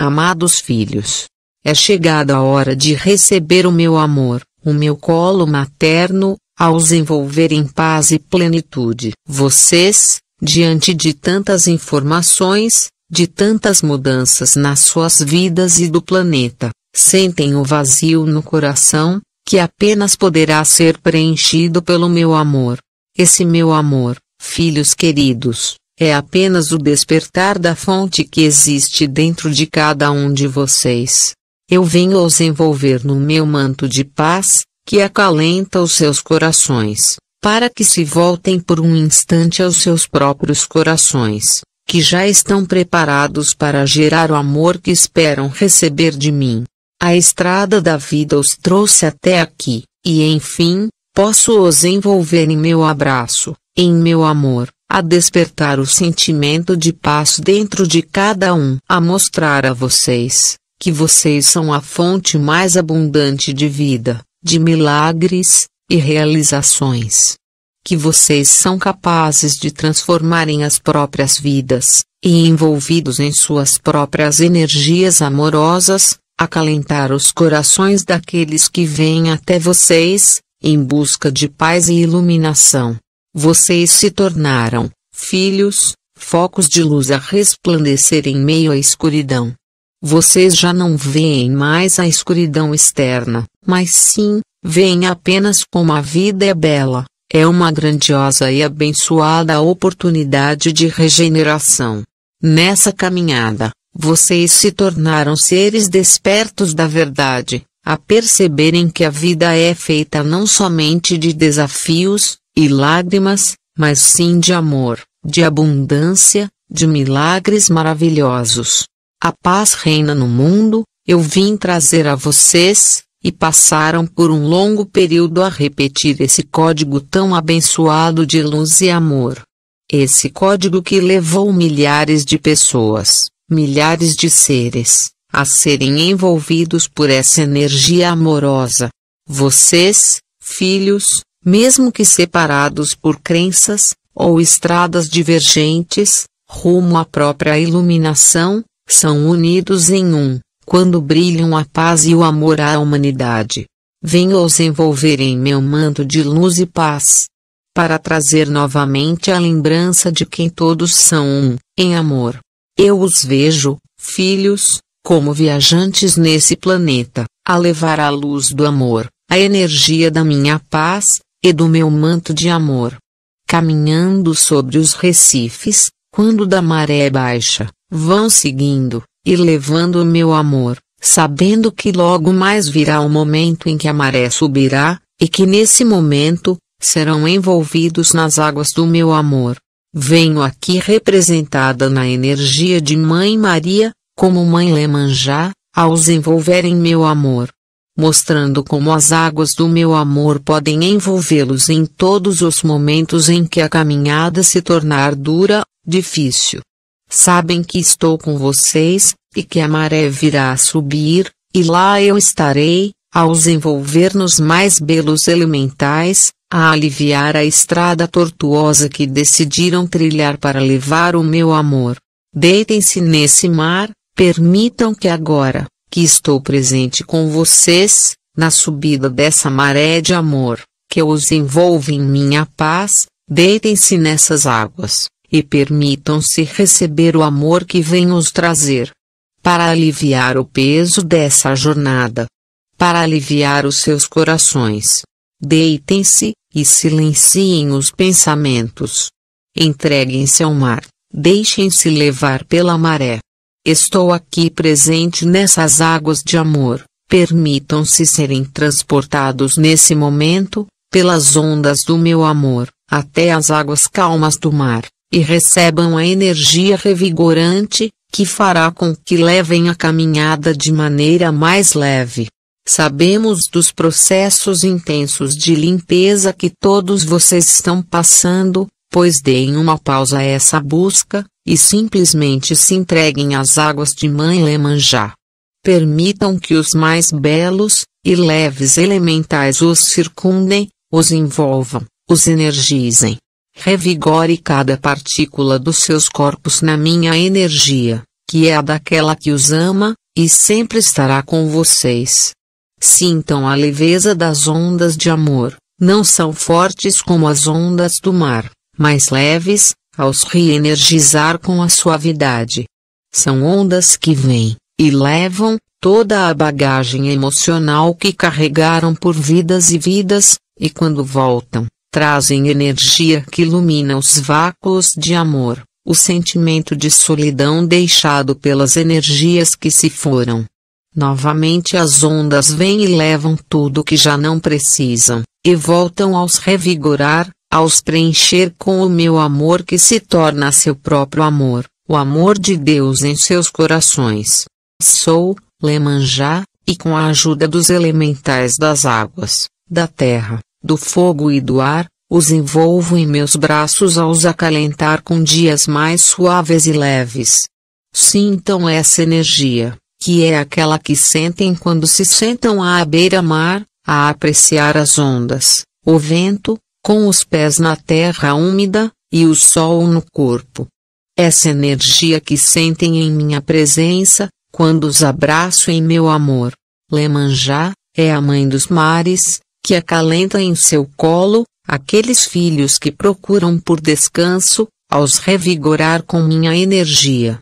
Amados filhos, é chegada a hora de receber o meu amor, o meu colo materno, aos envolver em paz e plenitude. Vocês, diante de tantas informações, de tantas mudanças nas suas vidas e do planeta, sentem o vazio no coração, que apenas poderá ser preenchido pelo meu amor. Esse meu amor, filhos queridos, é apenas o despertar da fonte que existe dentro de cada um de vocês. Eu venho os envolver no meu manto de paz, que acalenta os seus corações, para que se voltem por um instante aos seus próprios corações, que já estão preparados para gerar o amor que esperam receber de mim. A estrada da vida os trouxe até aqui, e enfim, posso os envolver em meu abraço, em meu amor, a despertar o sentimento de paz dentro de cada um, a mostrar a vocês que vocês são a fonte mais abundante de vida, de milagres e realizações. Que vocês são capazes de transformarem as próprias vidas, e envolvidos em suas próprias energias amorosas, acalentar os corações daqueles que vêm até vocês, em busca de paz e iluminação. Vocês se tornaram, filhos, focos de luz a resplandecer em meio à escuridão. Vocês já não veem mais a escuridão externa, mas sim, veem apenas como a vida é bela, é uma grandiosa e abençoada oportunidade de regeneração. Nessa caminhada, vocês se tornaram seres despertos da verdade, a perceberem que a vida é feita não somente de desafios, e lágrimas, mas sim de amor, de abundância, de milagres maravilhosos. A paz reina no mundo, eu vim trazer a vocês, e passaram por um longo período a repetir esse código tão abençoado de luz e amor. Esse código que levou milhares de pessoas, milhares de seres, a serem envolvidos por essa energia amorosa. Vocês, filhos, mesmo que separados por crenças ou estradas divergentes, rumo à própria iluminação, são unidos em um, quando brilham a paz e o amor à humanidade. Venho os envolver em meu manto de luz e paz, para trazer novamente a lembrança de quem todos são um, em amor. Eu os vejo, filhos, como viajantes nesse planeta, a levar a luz do amor, a energia da minha paz, e do meu manto de amor. Caminhando sobre os recifes, quando da maré é baixa, vão seguindo, e levando o meu amor, sabendo que logo mais virá o momento em que a maré subirá, e que nesse momento, serão envolvidos nas águas do meu amor. Venho aqui representada na energia de Mãe Maria, como Mãe Lemanjá, aos envolver em meu amor mostrando como as águas do meu amor podem envolvê-los em todos os momentos em que a caminhada se tornar dura, difícil. Sabem que estou com vocês, e que a maré virá a subir, e lá eu estarei, aos envolver nos mais belos elementais, a aliviar a estrada tortuosa que decidiram trilhar para levar o meu amor. Deitem-se nesse mar, permitam que agora, que estou presente com vocês, na subida dessa maré de amor, que os envolve em minha paz, deitem-se nessas águas, e permitam-se receber o amor que vem os trazer. Para aliviar o peso dessa jornada, para aliviar os seus corações, deitem-se e silenciem os pensamentos. Entreguem-se ao mar, deixem-se levar pela maré. Estou aqui presente nessas águas de amor, permitam-se serem transportados nesse momento, pelas ondas do meu amor, até as águas calmas do mar, e recebam a energia revigorante, que fará com que levem a caminhada de maneira mais leve. Sabemos dos processos intensos de limpeza que todos vocês estão passando, pois deem uma pausa a essa busca, e simplesmente se entreguem às águas de Mãe Lemanjá. Permitam que os mais belos e leves elementais os circundem, os envolvam, os energizem. Revigore cada partícula dos seus corpos na minha energia, que é a daquela que os ama, e sempre estará com vocês. Sintam a leveza das ondas de amor, não são fortes como as ondas do mar, mas leves, ao se reenergizar com a suavidade. São ondas que vêm, e levam, toda a bagagem emocional que carregaram por vidas e vidas, e quando voltam, trazem energia que ilumina os vácuos de amor, o sentimento de solidão deixado pelas energias que se foram. Novamente as ondas vêm e levam tudo que já não precisam, e voltam aos revigorar, aos preencher com o meu amor que se torna seu próprio amor, o amor de Deus em seus corações. Sou, Lemanjá, e com a ajuda dos elementais das águas, da terra, do fogo e do ar, os envolvo em meus braços aos acalentar com dias mais suaves e leves. Sintam então essa energia, que é aquela que sentem quando se sentam à beira-mar, a apreciar as ondas, o vento, com os pés na terra úmida, e o sol no corpo. Essa energia que sentem em minha presença, quando os abraço em meu amor. Lemanjá, é a mãe dos mares, que acalenta em seu colo, aqueles filhos que procuram por descanso, aos revigorar com minha energia.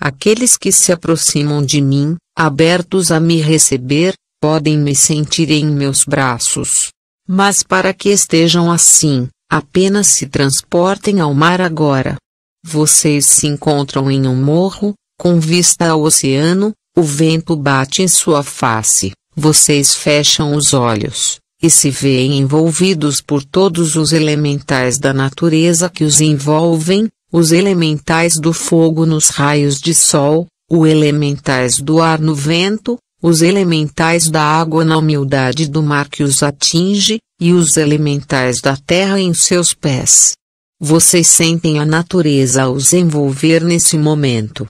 Aqueles que se aproximam de mim, abertos a me receber, podem me sentir em meus braços. Mas para que estejam assim, apenas se transportem ao mar agora. Vocês se encontram em um morro, com vista ao oceano, o vento bate em sua face, vocês fecham os olhos, e se veem envolvidos por todos os elementais da natureza que os envolvem, os elementais do fogo nos raios de sol, os elementais do ar no vento, os elementais da água na humildade do mar que os atinge, e os elementais da terra em seus pés. Vocês sentem a natureza os envolver nesse momento.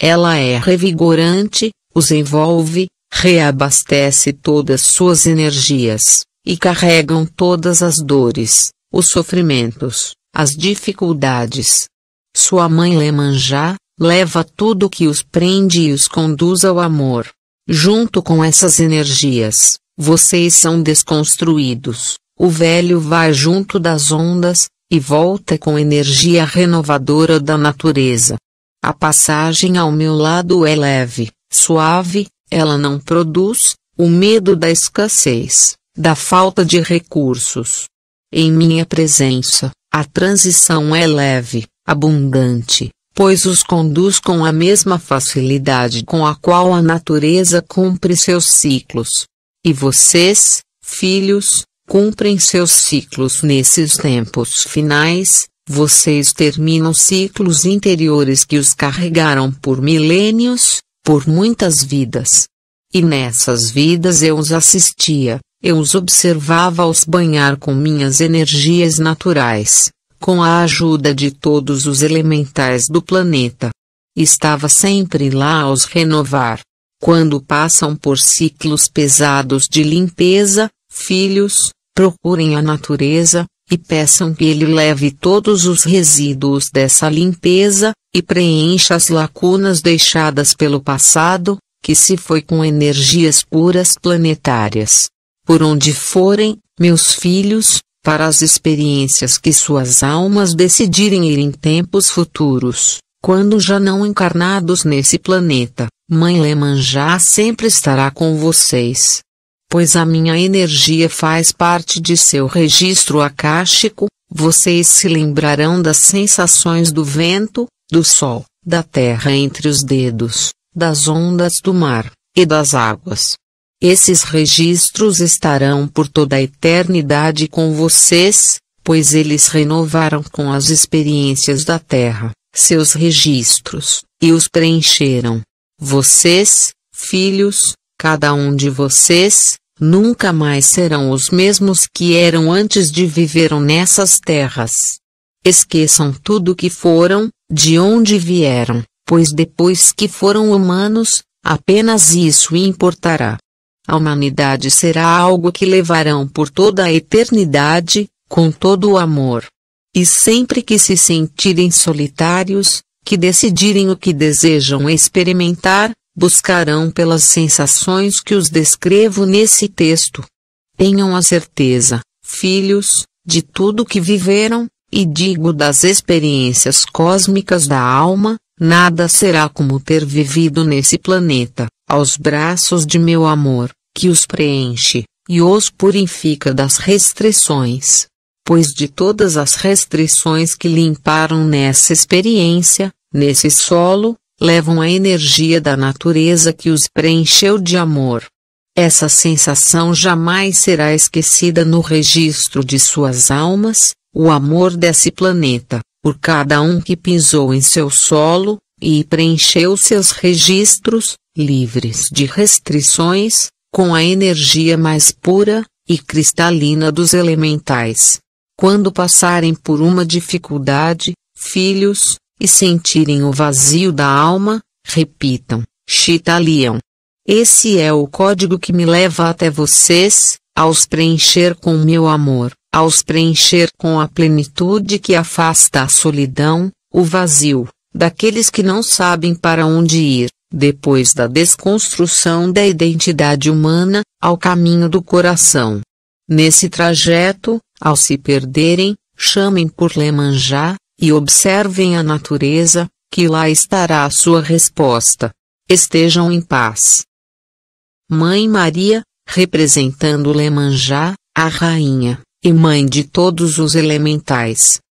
Ela é revigorante, os envolve, reabastece todas suas energias, e carregam todas as dores, os sofrimentos, as dificuldades. Sua mãe Lemanjá, leva tudo que os prende e os conduz ao amor. Junto com essas energias, vocês são desconstruídos. O velho vai junto das ondas, e volta com energia renovadora da natureza. A passagem ao meu lado é leve, suave, ela não produz o medo da escassez, da falta de recursos. Em minha presença, a transição é leve, abundante, pois os conduz com a mesma facilidade com a qual a natureza cumpre seus ciclos. E vocês, filhos, cumprem seus ciclos nesses tempos finais, vocês terminam ciclos interiores que os carregaram por milênios, por muitas vidas. E nessas vidas eu os assistia, eu os observava os banhar com minhas energias naturais, com a ajuda de todos os elementais do planeta. Estava sempre lá aos renovar. Quando passam por ciclos pesados de limpeza, filhos, procurem a natureza, e peçam que ele leve todos os resíduos dessa limpeza, e preencha as lacunas deixadas pelo passado, que se foi com energias puras planetárias. Por onde forem, meus filhos, para as experiências que suas almas decidirem ir em tempos futuros, quando já não encarnados nesse planeta, Mãe Lemanjá sempre estará com vocês. Pois a minha energia faz parte de seu registro akáshico, vocês se lembrarão das sensações do vento, do sol, da terra entre os dedos, das ondas do mar, e das águas. Esses registros estarão por toda a eternidade com vocês, pois eles renovaram com as experiências da Terra, seus registros, e os preencheram. Vocês, filhos, cada um de vocês, nunca mais serão os mesmos que eram antes de viveram nessas terras. Esqueçam tudo que foram, de onde vieram, pois depois que foram humanos, apenas isso importará a humanidade será algo que levarão por toda a eternidade, com todo o amor. E sempre que se sentirem solitários, que decidirem o que desejam experimentar, buscarão pelas sensações que os descrevo nesse texto. Tenham a certeza, filhos, de tudo que viveram, e digo das experiências cósmicas da alma, nada será como ter vivido nesse planeta aos braços de meu amor, que os preenche, e os purifica das restrições. Pois de todas as restrições que limparam nessa experiência, nesse solo, levam a energia da natureza que os preencheu de amor. Essa sensação jamais será esquecida no registro de suas almas, o amor desse planeta, por cada um que pisou em seu solo, e preencheu seus registros, livres de restrições, com a energia mais pura e cristalina dos elementais. Quando passarem por uma dificuldade, filhos, e sentirem o vazio da alma, repitam, Chitalion. Esse é o código que me leva até vocês, aos preencher com meu amor, aos preencher com a plenitude que afasta a solidão, o vazio, daqueles que não sabem para onde ir, depois da desconstrução da identidade humana, ao caminho do coração. Nesse trajeto, ao se perderem, chamem por Lemanjá, e observem a natureza, que lá estará a sua resposta. Estejam em paz. Mãe Maria, representando Lemanjá, a rainha, e mãe de todos os elementais,